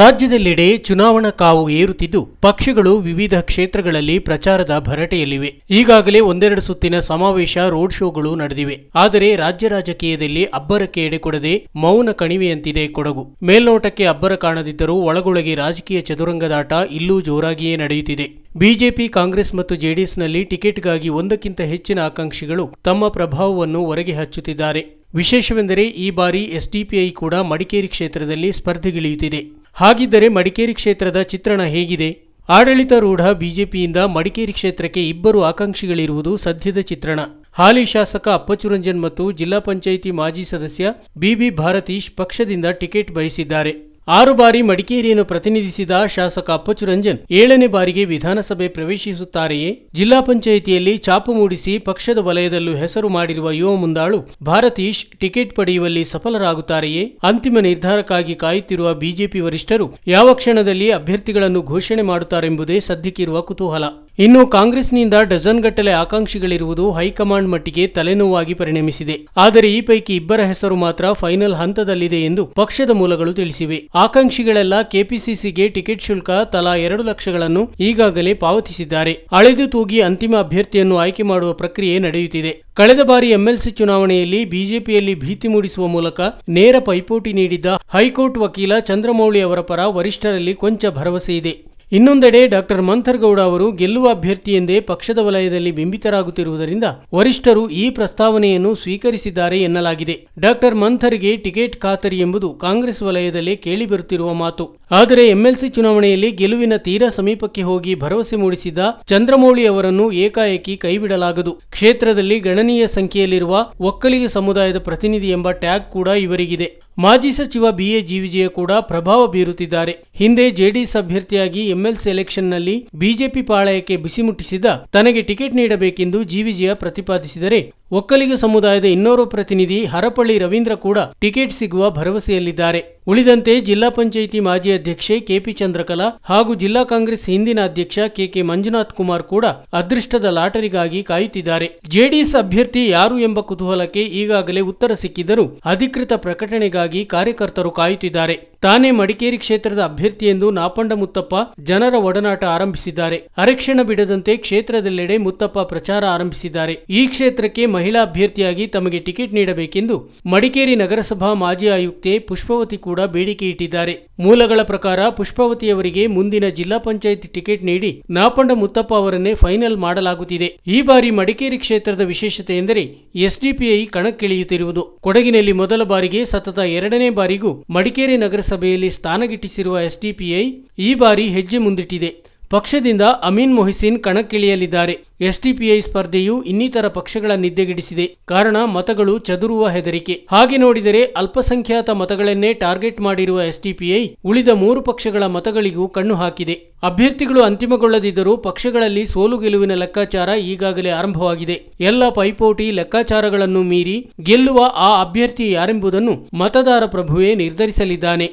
ರಾಜ್ಯದೆಲ್ಲೆಡೆ ಚುನಾವಣಾ ಕಾವು ಏರುತ್ತಿದ್ದು ಪಕ್ಷಗಳು ವಿವಿಧ ಕ್ಷೇತ್ರಗಳಲ್ಲಿ ಪ್ರಚಾರದ ಭರಟೆಯಲ್ಲಿವೆ ಈಗಾಗಲೇ ಒಂದೆರಡು ಸುತ್ತಿನ ಸಮಾವೇಶ ರೋಡ್ ಶೋಗಳು ನಡೆದಿವೆ ಆದರೆ ರಾಜ್ಯ ರಾಜಕೀಯದಲ್ಲಿ ಅಬ್ಬರಕ್ಕೆ ಎಡೆಕೊಡದೆ ಮೌನ ಕಣಿವೆಯಂತಿದೆ ಕೊಡಗು ಮೇಲ್ನೋಟಕ್ಕೆ ಅಬ್ಬರ ಕಾಣದಿದ್ದರೂ ಒಳಗೊಳಗೆ ರಾಜಕೀಯ ಚದುರಂಗದಾಟ ಇಲ್ಲೂ ಜೋರಾಗಿಯೇ ನಡೆಯುತ್ತಿದೆ ಬಿಜೆಪಿ ಕಾಂಗ್ರೆಸ್ ಮತ್ತು ಜೆಡಿಎಸ್ನಲ್ಲಿ ಟಿಕೆಟ್ಗಾಗಿ ಒಂದಕ್ಕಿಂತ ಹೆಚ್ಚಿನ ಆಕಾಂಕ್ಷಿಗಳು ತಮ್ಮ ಪ್ರಭಾವವನ್ನು ಹೊರಗೆ ಹಚ್ಚುತ್ತಿದ್ದಾರೆ ವಿಶೇಷವೆಂದರೆ ಈ ಬಾರಿ ಎಸ್ಡಿಪಿಐ ಕೂಡ ಮಡಿಕೇರಿ ಕ್ಷೇತ್ರದಲ್ಲಿ ಸ್ಪರ್ಧೆಗಿಳಿಯುತ್ತಿದೆ ಹಾಗಿದ್ದರೆ ಮಡಿಕೇರಿ ಕ್ಷೇತ್ರದ ಚಿತ್ರಣ ಹೇಗಿದೆ ಆಡಳಿತಾರೂಢ ಬಿಜೆಪಿಯಿಂದ ಮಡಿಕೇರಿ ಕ್ಷೇತ್ರಕ್ಕೆ ಇಬ್ಬರು ಆಕಾಂಕ್ಷಿಗಳಿರುವುದು ಸದ್ಯದ ಚಿತ್ರಣ ಹಾಲಿ ಶಾಸಕ ಅಪ್ಪಚುರಂಜನ್ ಮತ್ತು ಜಿಲ್ಲಾ ಪಂಚಾಯಿತಿ ಮಾಜಿ ಸದಸ್ಯ ಬಿಬಿ ಭಾರತೀಶ್ ಪಕ್ಷದಿಂದ ಟಿಕೆಟ್ ಬಯಸಿದ್ದಾರೆ ಆರು ಬಾರಿ ಮಡಿಕೇರಿಯನ್ನು ಪ್ರತಿನಿಧಿಸಿದ ಶಾಸಕ ಅಪ್ಪಚುರಂಜನ್ ಏಳನೇ ಬಾರಿಗೆ ವಿಧಾನಸಭೆ ಪ್ರವೇಶಿಸುತ್ತಾರೆಯೇ ಜಿಲ್ಲಾ ಪಂಚಾಯಿತಿಯಲ್ಲಿ ಚಾಪು ಮೂಡಿಸಿ ಪಕ್ಷದ ವಲಯದಲ್ಲೂ ಹೆಸರು ಮಾಡಿರುವ ಯುವ ಮುಂದಾಳು ಭಾರತೀಶ್ ಟಿಕೆಟ್ ಪಡೆಯುವಲ್ಲಿ ಸಫಲರಾಗುತ್ತಾರೆಯೇ ಅಂತಿಮ ನಿರ್ಧಾರಕ್ಕಾಗಿ ಕಾಯುತ್ತಿರುವ ಬಿಜೆಪಿ ವರಿಷ್ಠರು ಯಾವ ಕ್ಷಣದಲ್ಲಿ ಅಭ್ಯರ್ಥಿಗಳನ್ನು ಘೋಷಣೆ ಮಾಡುತ್ತಾರೆಂಬುದೇ ಸದ್ಯಕ್ಕಿರುವ ಕುತೂಹಲ ಇನ್ನು ಕಾಂಗ್ರೆಸ್ನಿಂದ ಡಜನ್ ಗಟ್ಟಲೆ ಆಕಾಂಕ್ಷಿಗಳಿರುವುದು ಹೈಕಮಾಂಡ್ ಮಟ್ಟಿಗೆ ತಲೆನೋವಾಗಿ ಪರಿಣಮಿಸಿದೆ ಆದರೆ ಈ ಪೈಕಿ ಇಬ್ಬರ ಹೆಸರು ಮಾತ್ರ ಫೈನಲ್ ಹಂತದಲ್ಲಿದೆ ಎಂದು ಪಕ್ಷದ ಮೂಲಗಳು ತಿಳಿಸಿವೆ ಆಕಾಂಕ್ಷಿಗಳೆಲ್ಲ ಕೆಪಿಸಿಸಿಗೆ ಟಿಕೆಟ್ ಶುಲ್ಕ ತಲಾ ಎರಡು ಲಕ್ಷಗಳನ್ನು ಈಗಾಗಲೇ ಪಾವತಿಸಿದ್ದಾರೆ ಅಳೆದು ತೂಗಿ ಅಂತಿಮ ಅಭ್ಯರ್ಥಿಯನ್ನು ಆಯ್ಕೆ ಮಾಡುವ ಪ್ರಕ್ರಿಯೆ ನಡೆಯುತ್ತಿದೆ ಕಳೆದ ಬಾರಿ ಎಂಎಲ್ಸಿ ಚುನಾವಣೆಯಲ್ಲಿ ಬಿಜೆಪಿಯಲ್ಲಿ ಭೀತಿ ಮೂಡಿಸುವ ಮೂಲಕ ನೇರ ಪೈಪೋಟಿ ನೀಡಿದ್ದ ಹೈಕೋರ್ಟ್ ವಕೀಲ ಚಂದ್ರಮೌಳಿ ಅವರ ಪರ ವರಿಷ್ಠರಲ್ಲಿ ಕೊಂಚ ಭರವಸೆ ಇದೆ ಇನ್ನೊಂದೆಡೆ ಡಾಕ್ಟರ್ ಮಂಥರ್ಗೌಡ ಅವರು ಗೆಲ್ಲುವ ಅಭ್ಯರ್ಥಿ ಎಂದೇ ಪಕ್ಷದ ವಲಯದಲ್ಲಿ ಬಿಂಬಿತರಾಗುತ್ತಿರುವುದರಿಂದ ವರಿಷ್ಠರು ಈ ಪ್ರಸ್ತಾವನೆಯನ್ನು ಸ್ವೀಕರಿಸಿದ್ದಾರೆ ಎನ್ನಲಾಗಿದೆ ಡಾಕ್ಟರ್ ಮಂಥರ್ಗೆ ಟಿಕೆಟ್ ಖಾತರಿ ಎಂಬುದು ಕಾಂಗ್ರೆಸ್ ವಲಯದಲ್ಲಿ ಕೇಳಿಬರುತ್ತಿರುವ ಮಾತು ಆದರೆ ಎಂಎಲ್ಸಿ ಚುನಾವಣೆಯಲ್ಲಿ ಗೆಲುವಿನ ತೀರಾ ಸಮೀಪಕ್ಕೆ ಹೋಗಿ ಭರವಸೆ ಮೂಡಿಸಿದ್ದ ಚಂದ್ರಮೌಳಿ ಅವರನ್ನು ಏಕಾಏಕಿ ಕೈಬಿಡಲಾಗದು ಕ್ಷೇತ್ರದಲ್ಲಿ ಗಣನೀಯ ಸಂಖ್ಯೆಯಲ್ಲಿರುವ ಒಕ್ಕಲಿಗ ಸಮುದಾಯದ ಪ್ರತಿನಿಧಿ ಎಂಬ ಟ್ಯಾಗ್ ಕೂಡ ಇವರಿಗಿದೆ ಮಾಜಿ ಸಚಿವ ಬಿಎ ಜೀವಿಜಿಯ ಕೂಡ ಪ್ರಭಾವ ಬೀರುತ್ತಿದ್ದಾರೆ ಹಿಂದೆ ಜೆಡಿಎಸ್ ಅಭ್ಯರ್ಥಿಯಾಗಿ ಎಂಎಲ್ ಎಲೆಕ್ಷನ್ನಲ್ಲಿ ಬಿಜೆಪಿ ಪಾಳಯಕ್ಕೆ ಬಿಸಿ ಮುಟ್ಟಿಸಿದ ತನಗೆ ಟಿಕೆಟ್ ನೀಡಬೇಕೆಂದು ಜೀವಿಜಿಯ ಪ್ರತಿಪಾದಿಸಿದರೆ ಒಕ್ಕಲಿಗ ಸಮುದಾಯದ ಇನ್ನೋರ್ವ ಪ್ರತಿನಿಧಿ ಹರಪಳ್ಳಿ ರವೀಂದ್ರ ಕೂಡ ಟಿಕೆಟ್ ಸಿಗುವ ಭರವಸೆಯಲ್ಲಿದ್ದಾರೆ ಉಳಿದಂತೆ ಜಿಲ್ಲಾ ಪಂಚಾಯಿತಿ ಮಾಜಿ ಅಧ್ಯಕ್ಷೆ ಕೆಪಿ ಚಂದ್ರಕಲಾ ಹಾಗೂ ಜಿಲ್ಲಾ ಕಾಂಗ್ರೆಸ್ ಹಿಂದಿನ ಅಧ್ಯಕ್ಷ ಕೆಕೆ ಮಂಜುನಾಥ್ ಕುಮಾರ್ ಕೂಡ ಅದೃಷ್ಟದ ಲಾಟರಿಗಾಗಿ ಕಾಯುತ್ತಿದ್ದಾರೆ ಜೆಡಿಎಸ್ ಅಭ್ಯರ್ಥಿ ಯಾರು ಎಂಬ ಕುತೂಹಲಕ್ಕೆ ಈಗಾಗಲೇ ಉತ್ತರ ಸಿಕ್ಕಿದ್ದರೂ ಅಧಿಕೃತ ಪ್ರಕಟಣೆಗಾಗಿ ಕಾರ್ಯಕರ್ತರು ಕಾಯುತ್ತಿದ್ದಾರೆ ತಾನೇ ಮಡಿಕೇರಿ ಕ್ಷೇತ್ರದ ಅಭ್ಯರ್ಥಿ ಎಂದು ನಾಪಂಡ ಮುತ್ತಪ್ಪ ಜನರ ಒಡನಾಟ ಆರಂಭಿಸಿದ್ದಾರೆ ಅರಕ್ಷಣ ಬಿಡದಂತೆ ಕ್ಷೇತ್ರದೆಲ್ಲೆಡೆ ಮುತ್ತಪ್ಪ ಪ್ರಚಾರ ಆರಂಭಿಸಿದ್ದಾರೆ ಈ ಕ್ಷೇತ್ರಕ್ಕೆ ಮಹಿಳಾ ಅಭ್ಯರ್ಥಿಯಾಗಿ ತಮಗೆ ಟಿಕೆಟ್ ನೀಡಬೇಕೆಂದು ಮಡಿಕೇರಿ ನಗರಸಭಾ ಮಾಜಿ ಆಯುಕ್ತೆ ಪುಷ್ಪವತಿ ಕೂಡ ಕೂಡ ಬೇಡಿಕೆ ಇಟ್ಟಿದ್ದಾರೆ ಮೂಲಗಳ ಪ್ರಕಾರ ಪುಷ್ಪಾವತಿಯವರಿಗೆ ಮುಂದಿನ ಜಿಲ್ಲಾ ಪಂಚಾಯಿತಿ ಟಿಕೆಟ್ ನೀಡಿ ನಾಪಂಡ ಮುತ್ತಪ್ಪ ಅವರನ್ನೇ ಫೈನಲ್ ಮಾಡಲಾಗುತ್ತಿದೆ ಈ ಬಾರಿ ಮಡಿಕೇರಿ ಕ್ಷೇತ್ರದ ವಿಶೇಷತೆ ಎಂದರೆ ಎಸ್ಡಿಪಿಐ ಕಣಕ್ಕಿಳಿಯುತ್ತಿರುವುದು ಕೊಡಗಿನಲ್ಲಿ ಮೊದಲ ಬಾರಿಗೆ ಸತತ ಎರಡನೇ ಬಾರಿಗೂ ಮಡಿಕೇರಿ ನಗರಸಭೆಯಲ್ಲಿ ಸ್ಥಾನ ಗಿಟ್ಟಿಸಿರುವ ಎಸ್ಡಿಪಿಐ ಈ ಬಾರಿ ಹೆಜ್ಜೆ ಮುಂದಿಟ್ಟಿದೆ ಪಕ್ಷದಿಂದ ಅಮೀನ್ ಮೊಹಿಸಿನ್ ಕಣಕ್ಕಿಳಿಯಲಿದ್ದಾರೆ ಎಸ್ಡಿಪಿಐ ಸ್ಪರ್ಧೆಯು ಇನ್ನಿತರ ಪಕ್ಷಗಳ ನಿದ್ದೆಗೆಡಿಸಿದೆ ಕಾರಣ ಮತಗಳು ಚದುರುವ ಹೆದರಿಕೆ ಹಾಗೆ ನೋಡಿದರೆ ಅಲ್ಪಸಂಖ್ಯಾತ ಮತಗಳನ್ನೇ ಟಾರ್ಗೆಟ್ ಮಾಡಿರುವ ಎಸ್ಡಿಪಿಐ ಉಳಿದ ಮೂರು ಪಕ್ಷಗಳ ಮತಗಳಿಗೂ ಕಣ್ಣು ಹಾಕಿದೆ ಅಭ್ಯರ್ಥಿಗಳು ಅಂತಿಮಗೊಳ್ಳದಿದ್ದರೂ ಪಕ್ಷಗಳಲ್ಲಿ ಸೋಲು ಗೆಲುವಿನ ಲೆಕ್ಕಾಚಾರ ಈಗಾಗಲೇ ಆರಂಭವಾಗಿದೆ ಎಲ್ಲ ಪೈಪೋಟಿ ಲೆಕ್ಕಾಚಾರಗಳನ್ನು ಮೀರಿ ಗೆಲ್ಲುವ ಆ ಅಭ್ಯರ್ಥಿ ಯಾರೆಂಬುದನ್ನು ಮತದಾರ ಪ್ರಭುವೇ ನಿರ್ಧರಿಸಲಿದ್ದಾನೆ